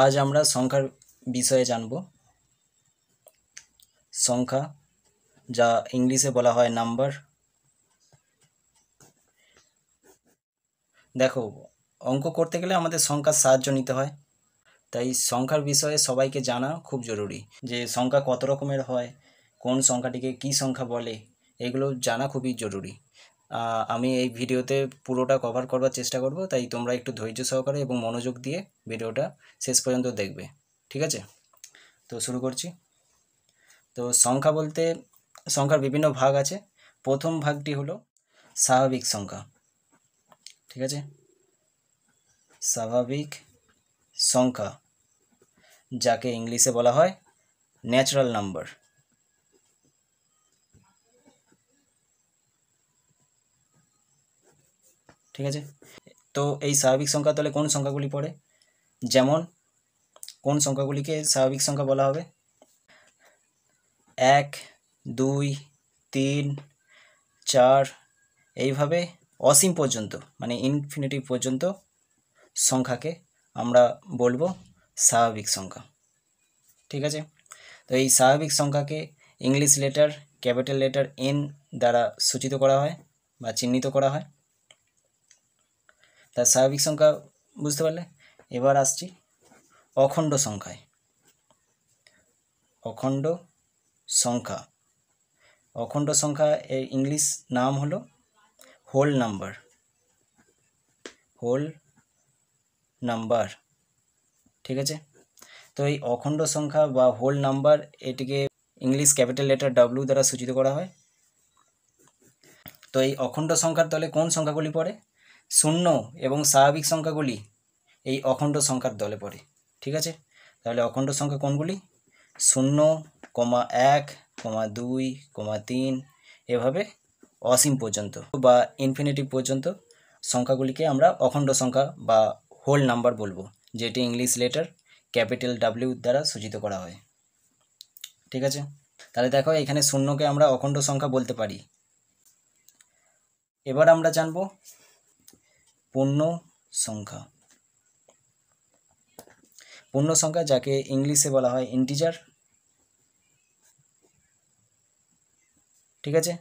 আজ আমরা সংখ্যার বিষয়ে জানব সংখ্যা যা ইংলিশে বলা হয় নাম্বার দেখো অঙ্ক করতে গেলে আমাদের সংখ্যার সাহায্য নিতে হয় তাই সংখ্যার বিষয়ে সবাইকে জানা খুব জরুরি যে সংখ্যা কত রকমের হয় কোন সংখ্যাটিকে কি সংখ্যা বলে এগুলো জানা খুবই জরুরি আমি এই ভিডিওতে পুরোটা কভার করবার চেষ্টা করব তাই তোমরা একটু ধৈর্য সহকারে এবং মনোযোগ দিয়ে ভিডিওটা শেষ পর্যন্ত দেখবে ঠিক আছে তো শুরু করছি তো সংখ্যা বলতে সংখ্যার বিভিন্ন ভাগ আছে প্রথম ভাগটি হলো স্বাভাবিক সংখ্যা ঠিক আছে স্বাভাবিক সংখ্যা যাকে ইংলিশে বলা হয় ন্যাচারাল নাম্বার ঠিক আছে তো এই স্বাভাবিক সংখ্যা তাহলে কোন সংখ্যাগুলি পড়ে যেমন কোন সংখ্যাগুলিকে স্বাভাবিক সংখ্যা বলা হবে এক দুই তিন চার এইভাবে অসীম পর্যন্ত মানে ইনফিনিটি পর্যন্ত সংখ্যাকে আমরা বলবো স্বাভাবিক সংখ্যা ঠিক আছে তো এই স্বাভাবিক সংখ্যাকে English letter capital letter N দ্বারা সূচিত করা হয় বা চিহ্নিত করা হয় তার স্বাভাবিক সংখ্যা বুঝতে পারলে এবার আসছি অখণ্ড সংখ্যায় অখণ্ড সংখ্যা অখণ্ড সংখ্যা এর ইংলিশ নাম হলো হোল নাম্বার হোল নাম্বার ঠিক আছে তো এই অখণ্ড সংখ্যা বা হোল নাম্বার এটিকে ইংলিশ ক্যাপিটাল লেটার ডাব্লিউ দ্বারা সূচিত করা হয় তো এই অখণ্ড সংখ্যার তলে কোন সংখ্যাগুলি পড়ে শূন্য এবং স্বাভাবিক সংখ্যাগুলি এই অখণ্ড সংখ্যার দলে পড়ে ঠিক আছে তাহলে অখণ্ড সংখ্যা কোনগুলি শূন্য কমা এক কমা দুই কমা তিন এভাবে অসীম পর্যন্ত বা ইনফিনিটি পর্যন্ত সংখ্যাগুলিকে আমরা অখণ্ড সংখ্যা বা হোল নাম্বার বলবো যেটি ইংলিশ লেটার ক্যাপিটাল ডাব্লিউ দ্বারা সূচিত করা হয় ঠিক আছে তাহলে দেখো এখানে শূন্যকে আমরা অখণ্ড সংখ্যা বলতে পারি এবার আমরা জানবো পূর্ণ সংখ্যা পূর্ণ সংখ্যা যাকে ইংলিশে বলা হয় ইন্টিজার ঠিক আছে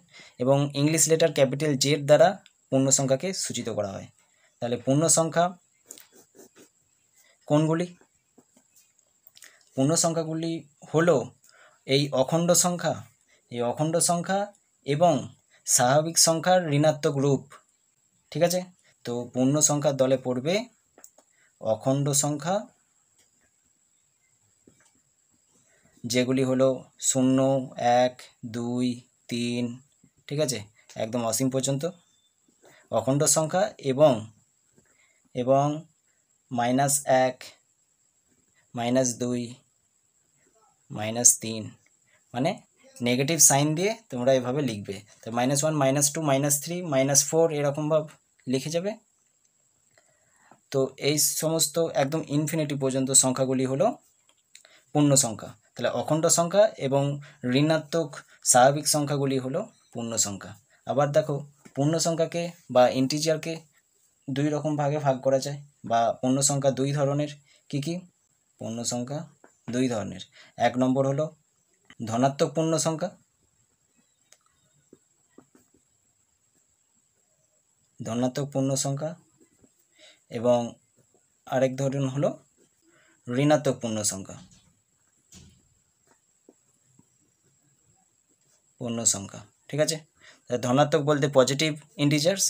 এবং ইংলিশ লেটার ক্যাপিটাল জেড দ্বারা পূর্ণ সংখ্যাকে সূচিত করা হয় তাহলে পূর্ণ সংখ্যা কোনগুলি পূর্ণ সংখ্যাগুলি হলো এই অখণ্ড সংখ্যা এই অখণ্ড সংখ্যা এবং স্বাভাবিক সংখ্যার ঋণাত্মক রূপ ঠিক আছে তো পূর্ণ সংখ্যার দলে পড়বে অখণ্ড সংখ্যা যেগুলি হলো শূন্য এক দুই তিন ঠিক আছে একদম অসীম পর্যন্ত অখণ্ড সংখ্যা এবং এবং মাইনাস এক মাইনাস দুই মাইনাস তিন মানে নেগেটিভ সাইন দিয়ে তোমরা এভাবে লিখবে তো minus one minus two minus three minus four এরকমভাবে লিখে যাবে তো এই সমস্ত একদম ইনফিনিটি পর্যন্ত সংখ্যাগুলি হলো পূর্ণ সংখ্যা তাহলে অখণ্ড সংখ্যা এবং ঋণাত্মক স্বাভাবিক সংখ্যাগুলি হলো পূর্ণ সংখ্যা আবার দেখো পূর্ণ সংখ্যাকে বা ইন্টিজিয়ারকে দুই রকম ভাগে ভাগ করা যায় বা পূর্ণ সংখ্যা দুই ধরনের কি কি পূর্ণ সংখ্যা দুই ধরনের এক নম্বর হলো ধনাত্মক পূর্ণ সংখ্যা ধনাত্মক পূর্ণ সংখ্যা এবং আরেক ধরন হলো ঋণাত্মক পূর্ণ সংখ্যা পূর্ণ সংখ্যা ঠিক আছে ধনাত্মক বলতে পজিটিভ ইন্টিজার্স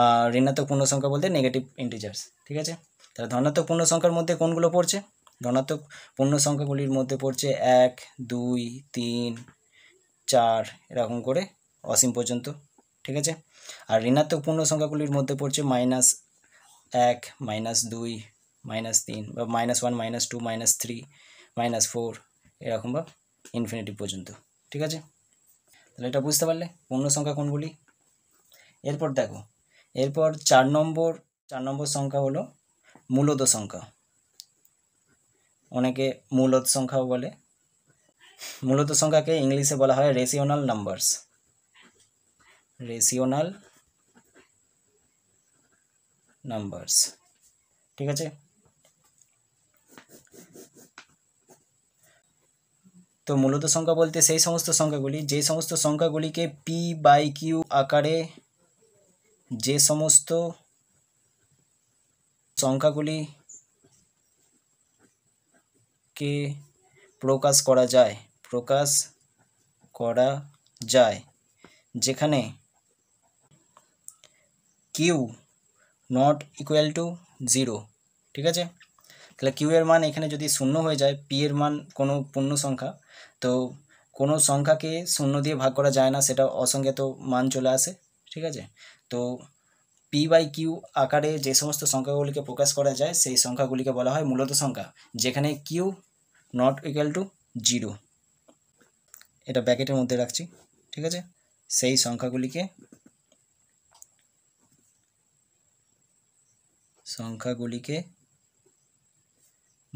আর ঋণাত্মক পূর্ণ সংখ্যা বলতে নেগেটিভ ইন্টিজার্স ঠিক আছে তাহলে ধনাত্মক পূর্ণ সংখ্যার মধ্যে কোনগুলো পড়ছে ধনাত্মক পূর্ণ সংখ্যাগুলির মধ্যে পড়ছে এক দুই তিন চার এরকম করে অসীম পর্যন্ত ঠিক আছে আর ঋণাত্মক পূর্ণ সংখ্যাগুলির মধ্যে পড়ছে মাইনাস এক মাইনাস দুই মাইনাস তিন বা minus one minus two minus three minus four এরকম বা ইনফিনিটি পর্যন্ত ঠিক আছে তাহলে এটা বুঝতে পারলে পূর্ণ সংখ্যা কোনগুলি এরপর দেখো এরপর চার নম্বর চার নম্বর সংখ্যা হলো মূলত সংখ্যা অনেকে মূলত সংখ্যাও বলে মূলত সংখ্যাকে ইংলিশে বলা হয় রেশিওনাল নাম্বারস রেশিওনাল নাম্বারস ঠিক আছে তো মূলত সংখ্যা বলতে সেই সমস্ত সংখ্যাগুলি যে সমস্ত সংখ্যাগুলিকে পি বাই কিউ আকারে যে সমস্ত সংখ্যাগুলি কে প্রকাশ করা যায় প্রকাশ করা যায় যেখানে Q not equal to zero ঠিক আছে তাহলে কিউ এর মান এখানে যদি শূন্য হয়ে যায় পি এর মান কোনো পূর্ণ সংখ্যা তো কোনো সংখ্যাকে শূন্য দিয়ে ভাগ করা যায় না সেটা অসংখ্যাত মান চলে আসে ঠিক আছে তো পি বাই কিউ আকারে যে সমস্ত সংখ্যাগুলিকে প্রকাশ করা যায় সেই সংখ্যাগুলিকে বলা হয় মূলত সংখ্যা যেখানে Q not equal to zero এটা ব্যাকেটের মধ্যে রাখছি ঠিক আছে সেই সংখ্যাগুলিকে সংখ্যাগুলিকে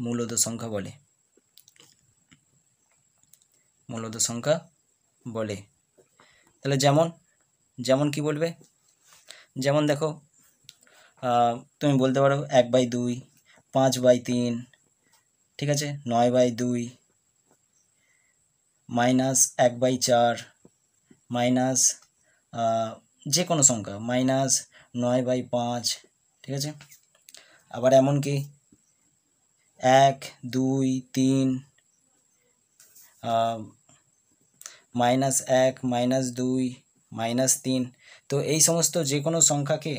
মূলত সংখ্যা বলে মূলত সংখ্যা বলে তাহলে যেমন যেমন কি বলবে যেমন দেখো তুমি বলতে পারো এক বাই দুই পাঁচ বাই তিন ঠিক আছে নয় বাই দুই মাইনাস এক বাই চার মাইনাস যে কোনো সংখ্যা মাইনাস নয় বাই পাঁচ ঠিক আছে আবার এমনকি এক দুই তিন মাইনাস এক মাইনাস দুই মাইনাস তিন তো এই সমস্ত যে কোনো সংখ্যাকে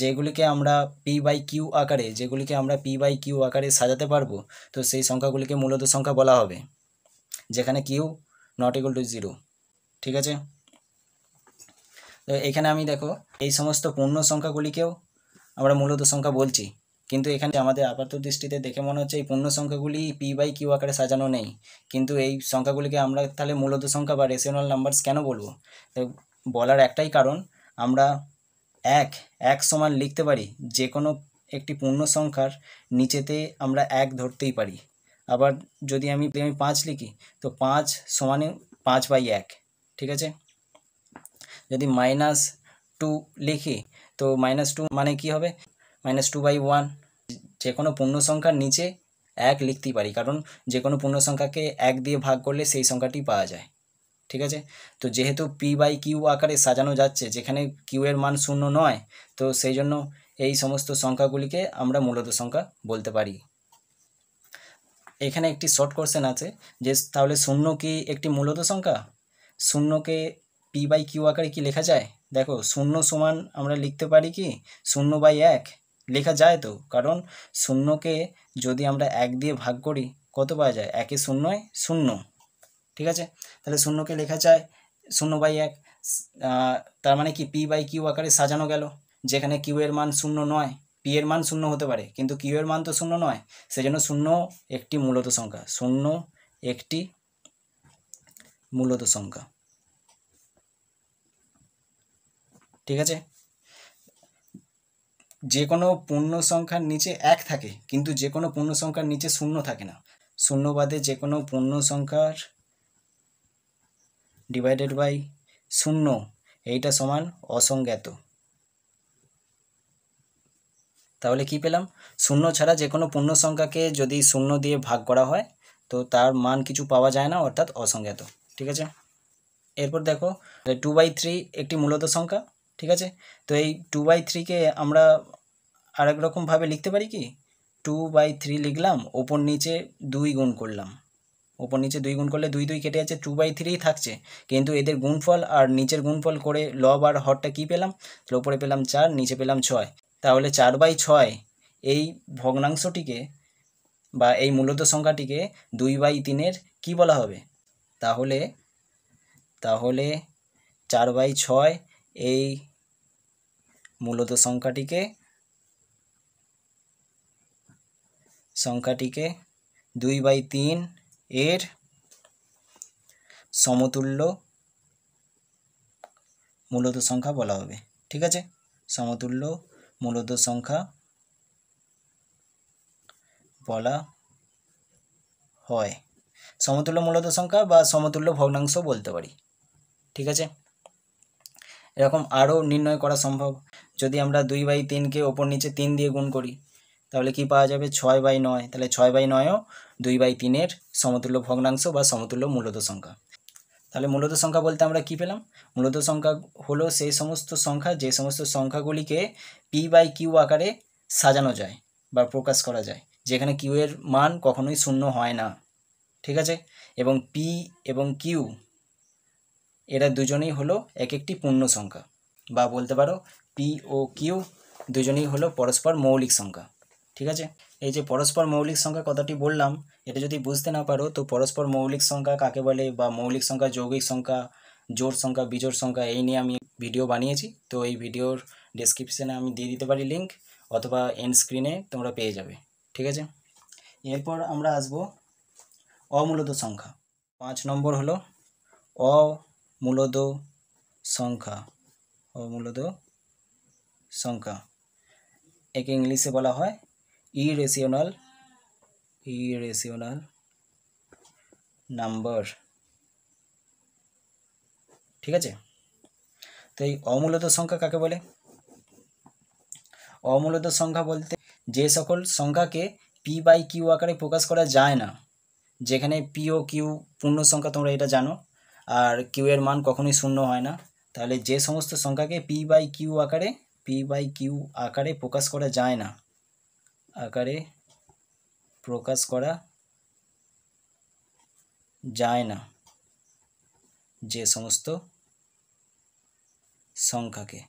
যেগুলিকে আমরা পি বাই কিউ আকারে যেগুলিকে আমরা পি বাই কিউ আকারে সাজাতে পারবো তো সেই সংখ্যাগুলিকে মূলত সংখ্যা বলা হবে যেখানে Q not equal to zero ঠিক আছে তো এখানে আমি দেখো এই সমস্ত পূর্ণ সংখ্যাগুলিকেও আমরা মূলত সংখ্যা বলছি কিন্তু এখানে আমাদের আপাত দৃষ্টিতে দেখে মনে হচ্ছে এই পূর্ণ সংখ্যাগুলি পি বাই কিউ আকারে সাজানো নেই কিন্তু এই সংখ্যাগুলিকে আমরা তাহলে মূলত সংখ্যা বা রেশনাল নাম্বারস কেন বলবো বলার একটাই কারণ আমরা এক এক সমান লিখতে পারি যে কোনো একটি পূর্ণ সংখ্যার নিচেতে আমরা এক ধরতেই পারি আবার যদি আমি আমি পাঁচ লিখি তো পাঁচ সমানে পাঁচ বাই এক ঠিক আছে যদি মাইনাস টু লিখি তো মাইনাস টু মানে কি হবে মাইনাস টু বাই ওয়ান যে কোনো পূর্ণ সংখ্যার নিচে এক লিখতেই পারি কারণ যে কোনো পূর্ণ সংখ্যাকে এক দিয়ে ভাগ করলে সেই সংখ্যাটি পাওয়া যায় ঠিক আছে তো যেহেতু পি বাই কিউ আকারে সাজানো যাচ্ছে যেখানে কিউ এর মান শূন্য নয় তো সেই জন্য এই সমস্ত সংখ্যাগুলিকে আমরা মূলত সংখ্যা বলতে পারি এখানে একটি শর্ট কোশ্চেন আছে যে তাহলে শূন্য কি একটি মূলত সংখ্যা শূন্যকে পি বাই কিউ আকারে কি লেখা যায় দেখো শূন্য সমান আমরা লিখতে পারি কি শূন্য বাই এক লেখা যায় তো কারণ শূন্যকে যদি আমরা এক দিয়ে ভাগ করি কত পাওয়া যায় একে শূন্যয় শূন্য ঠিক আছে তাহলে শূন্যকে লেখা যায় শূন্য বাই এক তার মানে কি পি বাই কিউ আকারে সাজানো গেল যেখানে কিউ এর মান শূন্য নয় পি এর মান শূন্য হতে পারে কিন্তু কিউ এর মান তো শূন্য নয় সেজন্য শূন্য একটি মূলত সংখ্যা শূন্য একটি মূলত সংখ্যা ঠিক আছে যে কোনো পূর্ণ সংখ্যার নিচে এক থাকে কিন্তু যে কোনো পূর্ণ সংখ্যার নিচে শূন্য থাকে না শূন্য বাদে যে কোনো পূর্ণ সংখ্যার ডিভাইডেড বাই শূন্য এইটা সমান অসংজ্ঞাত তাহলে কি পেলাম শূন্য ছাড়া যে কোনো পূর্ণ সংখ্যাকে যদি শূন্য দিয়ে ভাগ করা হয় তো তার মান কিছু পাওয়া যায় না অর্থাৎ অসংজ্ঞাত ঠিক আছে এরপর দেখো টু বাই থ্রি একটি মূলত সংখ্যা ঠিক আছে তো এই টু বাই থ্রিকে আমরা আরেক রকমভাবে লিখতে পারি কি টু বাই থ্রি লিখলাম ওপর নিচে দুই গুণ করলাম ওপর নিচে দুই গুণ করলে দুই দুই কেটে যাচ্ছে টু বাই থ্রিই থাকছে কিন্তু এদের গুণফল আর নিচের গুণফল করে লব আর হরটা কী পেলাম তাহলে ওপরে পেলাম চার নিচে পেলাম ছয় তাহলে চার বাই ছয় এই ভগ্নাংশটিকে বা এই মূলত সংখ্যাটিকে দুই বাই তিনের কী বলা হবে তাহলে তাহলে চার বাই ছয় এই মূলত সংখ্যাটিকে সংখ্যাটিকে দুই বাই তিন এর সমতুল্য মূলত সংখ্যা বলা হবে ঠিক আছে সমতুল্য মূলত সংখ্যা বলা হয় সমতুল্য মূলত সংখ্যা বা সমতুল্য ভগ্নাংশ বলতে পারি ঠিক আছে এরকম আরও নির্ণয় করা সম্ভব যদি আমরা দুই বাই তিনকে ওপর নিচে তিন দিয়ে গুণ করি তাহলে কি পাওয়া যাবে ছয় বাই নয় তাহলে ছয় বাই নয়ও দুই বাই তিনের সমতুল্য ভগ্নাংশ বা সমতুল্য মূলত সংখ্যা তাহলে মূলত সংখ্যা বলতে আমরা কি পেলাম মূলত সংখ্যা হলো সেই সমস্ত সংখ্যা যে সমস্ত সংখ্যাগুলিকে পি বাই কিউ আকারে সাজানো যায় বা প্রকাশ করা যায় যেখানে কিউ এর মান কখনোই শূন্য হয় না ঠিক আছে এবং পি এবং কিউ এরা দুজনেই হলো এক একটি পূর্ণ সংখ্যা বা বলতে পারো পি ও কিউ দুজনেই হলো পরস্পর মৌলিক সংখ্যা ঠিক আছে এই যে পরস্পর মৌলিক সংখ্যা কথাটি বললাম এটা যদি বুঝতে না পারো তো পরস্পর মৌলিক সংখ্যা কাকে বলে বা মৌলিক সংখ্যা যৌগিক সংখ্যা জোর সংখ্যা বিজোর সংখ্যা এই নিয়ে আমি ভিডিও বানিয়েছি তো এই ভিডিওর ডিসক্রিপশানে আমি দিয়ে দিতে পারি লিঙ্ক অথবা এন্ড স্ক্রিনে তোমরা পেয়ে যাবে ঠিক আছে এরপর আমরা আসব অমূলত সংখ্যা পাঁচ নম্বর হলো অ মূলত সংখ্যা ও মূলত সংখ্যা একে ইংলিশে বলা হয় ই রেশিওনাল ই রেশিওনাল নাম্বার ঠিক আছে তো এই অমূলত সংখ্যা কাকে বলে অমূলত সংখ্যা বলতে যে সকল সংখ্যাকে পি বাই কিউ আকারে প্রকাশ করা যায় না যেখানে পি ও কিউ পূর্ণ সংখ্যা তোমরা এটা জানো আর কিউ এর মান কখনোই শূন্য হয় না তাহলে যে সমস্ত সংখ্যাকে পি বাই কিউ আকারে পি বাই কিউ আকারে প্রকাশ করা যায় না আকারে প্রকাশ করা যায় না যে সমস্ত সংখ্যাকে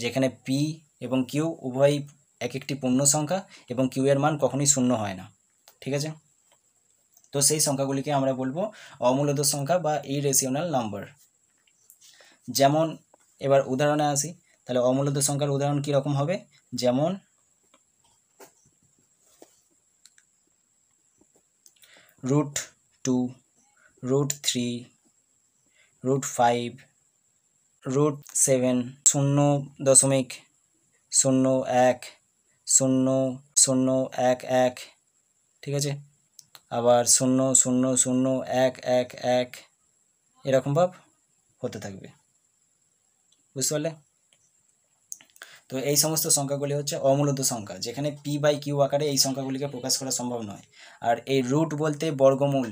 যেখানে পি এবং কিউ উভয়ই এক একটি পূর্ণ সংখ্যা এবং কিউ এর মান কখনোই শূন্য হয় না ঠিক আছে তো সেই সংখ্যাগুলিকে আমরা বলবো অমূলত সংখ্যা বা ইরেশিওনাল নাম্বার যেমন এবার উদাহরণে আসি তাহলে অমূলত সংখ্যার উদাহরণ কীরকম হবে যেমন root two root three root five root seven শূন্য দশমিক শূন্য এক শূন্য শূন্য এক এক ঠিক আছে আবার শূন্য শূন্য শূন্য এক এক এক এরকম ভাব হতে থাকবে বুঝতে পারলে তো এই সমস্ত সংখ্যাগুলি হচ্ছে অমূলত সংখ্যা যেখানে পি বাই কিউ আকারে এই সংখ্যাগুলিকে প্রকাশ করা সম্ভব নয় আর এই রুট বলতে বর্গমূল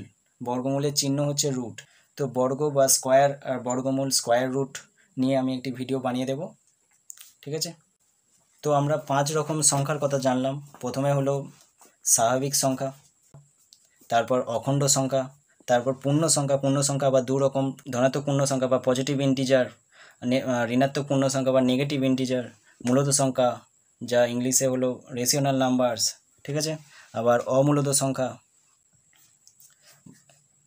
বর্গমূলের চিহ্ন হচ্ছে রুট তো বর্গ বা স্কোয়ার আর বর্গমূল স্কোয়ার রুট নিয়ে আমি একটি ভিডিও বানিয়ে দেব ঠিক আছে তো আমরা পাঁচ রকম সংখ্যার কথা জানলাম প্রথমে হলো স্বাভাবিক সংখ্যা তারপর অখণ্ড সংখ্যা তারপর পূর্ণ সংখ্যা পূর্ণ সংখ্যা বা দুরকম ধনাত্মক পূর্ণ সংখ্যা বা পজিটিভ ইন্টিজার ঋণাত্মক পূর্ণ সংখ্যা বা নেগেটিভ ইন্টিজার মূলত সংখ্যা যা ইংলিশে হলো রেশিওনাল নাম্বারস ঠিক আছে আবার অমূলত সংখ্যা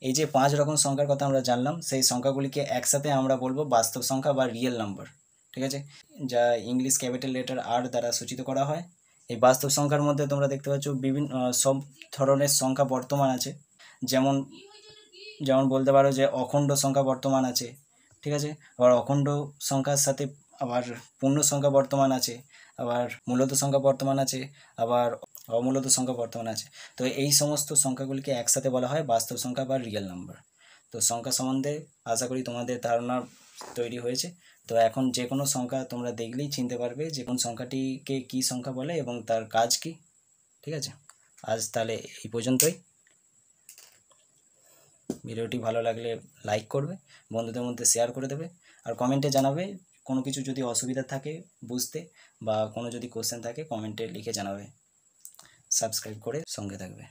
এই যে পাঁচ রকম সংখ্যার কথা আমরা জানলাম সেই সংখ্যাগুলিকে একসাথে আমরা বলবো বাস্তব সংখ্যা বা রিয়েল নাম্বার ঠিক আছে যা ইংলিশ ক্যাপিটাল লেটার আর দ্বারা সূচিত করা হয় এই বাস্তব সংখ্যার মধ্যে তোমরা দেখতে পাচ্ছ বিভিন্ন সব ধরনের সংখ্যা বর্তমান আছে যেমন যেমন বলতে পারো যে অখণ্ড সংখ্যা বর্তমান আছে ঠিক আছে আবার অখণ্ড সংখ্যার সাথে আবার পূর্ণ সংখ্যা বর্তমান আছে আবার মূলত সংখ্যা বর্তমান আছে আবার অমূলত সংখ্যা বর্তমান আছে তো এই সমস্ত সংখ্যাগুলিকে একসাথে বলা হয় বাস্তব সংখ্যা বা রিয়েল নাম্বার তো সংখ্যা সম্বন্ধে আশা করি তোমাদের ধারণা তৈরি হয়েছে তো এখন যে কোনো সংখ্যা তোমরা দেখলেই চিনতে পারবে যে কোন সংখ্যাটিকে কি সংখ্যা বলে এবং তার কাজ কি ঠিক আছে আজ তাহলে এই পর্যন্তই ভিডিওটি ভালো লাগলে লাইক করবে বন্ধুদের মধ্যে শেয়ার করে দেবে আর কমেন্টে জানাবে কোনো কিছু যদি অসুবিধা থাকে বুঝতে বা কোনো যদি কোশ্চেন থাকে কমেন্টে লিখে জানাবে সাবস্ক্রাইব করে সঙ্গে থাকবে